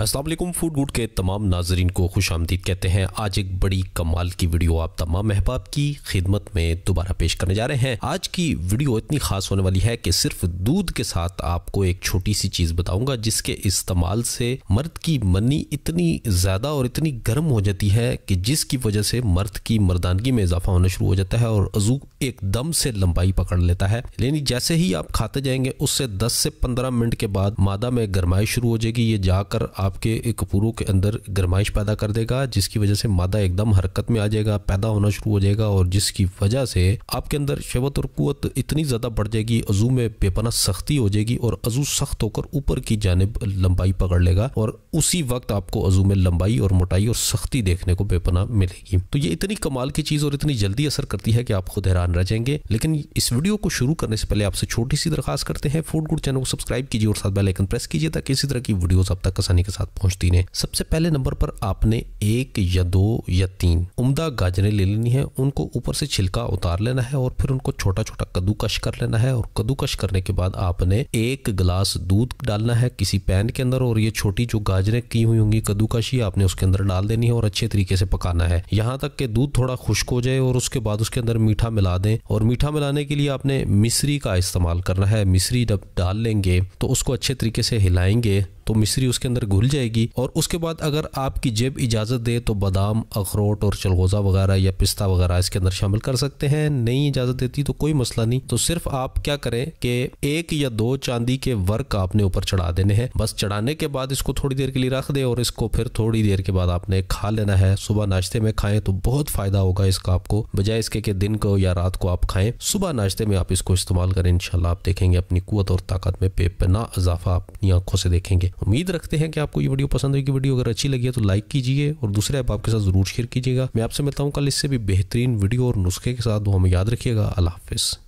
Aslam food good के तमाम नाजरन को खुश आमदीद कहते हैं आज एक बड़ी कमाल की वीडियो आप तमाम अहबाब की खिदमत में दोबारा पेश करने जा रहे हैं आज की वीडियो इतनी खास होने वाली है कि सिर्फ दूध के साथ आपको एक छोटी सी चीज़ बताऊंगा जिसके इस्तेमाल से मर्द की मनी इतनी ज़्यादा और इतनी गर्म हो जाती है कि जिसकी वजह से मर्द की मर्दानगी में इजाफा होना शुरू हो जाता है और अजू एकदम से लंबाई पकड़ लेता है यानी जैसे ही आप खाते जाएंगे उससे दस से पंद्रह मिनट के बाद मादा में गर्माई शुरू हो जाएगी ये जाकर आप आपके कपूरों के अंदर गर्माइश पैदा कर देगा जिसकी वजह से मादा एकदम हरकत में आ जाएगा पैदा होना शुरू हो जाएगा और जिसकी वजह से आपके अंदर शवत और कुत इतनी ज़्यादा बढ़ जाएगी अजू में बेपना सख्ती हो जाएगी और अजू सख्त होकर ऊपर की जानब लंबाई पकड़ लेगा और उसी वक्त आपको अजू में लंबाई और मोटाई और सख्ती देखने को बेपना मिलेगी तो ये इतनी कमाल की चीज़ और इतनी जल्दी असर करती है कि आप खुद हैरान रह जाएंगे लेकिन इस वीडियो को शुरू करने से पहले आपसे छोटी सी दरखास्त करते हैं फूड गुड चैनल को सब्सक्राइब कीजिए और साथ बेलाइकन प्रेस कीजिए ताकि इसी तरह की वीडियोज़ आप तक आसानी के साथ पहुंचती हैं सबसे पहले नंबर पर आपने एक या दो या तीन उमदा गाजरें ले लेनी है उनको ऊपर से छिलका उतार लेना है और फिर उनको छोटा छोटा कद्दूकश कर लेना है और कद्दूकश करने के बाद आपने एक गिलास दूध डालना है किसी पैन के अंदर और ये छोटी जो गाजरें की हुई होंगी कद्दूकश ही आपने उसके अंदर डाल देनी है और अच्छे तरीके से पकाना है यहाँ तक कि दूध थोड़ा खुश्क हो जाए और उसके बाद उसके अंदर मीठा मिला दें और मीठा मिलाने के लिए आपने मिश्री का इस्तेमाल करना है मिश्री जब डाल लेंगे तो उसको अच्छे तरीके से हिलाएंगे तो मिश्री उसके अंदर घुल जाएगी और उसके बाद अगर आपकी जेब इजाज़त दे तो बादाम अखरोट और चलगोज़ा वगैरह या पिस्ता वगैरह इसके अंदर शामिल कर सकते हैं नहीं इजाज़त देती तो कोई मसला नहीं तो सिर्फ आप क्या करें कि एक या दो चांदी के वर्क आपने ऊपर चढ़ा देने हैं बस चढ़ाने के बाद इसको थोड़ी देर के लिए रख दे और इसको फिर थोड़ी देर के बाद आपने खा लेना है सुबह नाश्ते में खाएं तो बहुत फ़ायदा होगा इसका आपको बजाय इसके कि दिन को या रात को आप खाएं सुबह नाश्ते में आप इसको इस्तेमाल करें इनशाला आप देखेंगे अपनी कुत और ताकत में पेपना इजाफा अपनी आंखों से देखेंगे उम्मीद रखते हैं कि आपको ये वीडियो पसंद होगी वीडियो अगर अच्छी लगी है तो लाइक कीजिए और दूसरे ऐप आपके साथ जरूर शेयर कीजिएगा मैं आपसे मिलता हूँ कल इससे भी बेहतरीन वीडियो और नुस्खे के साथ वो हमें याद रखिएगा अल्लाह हाफिज़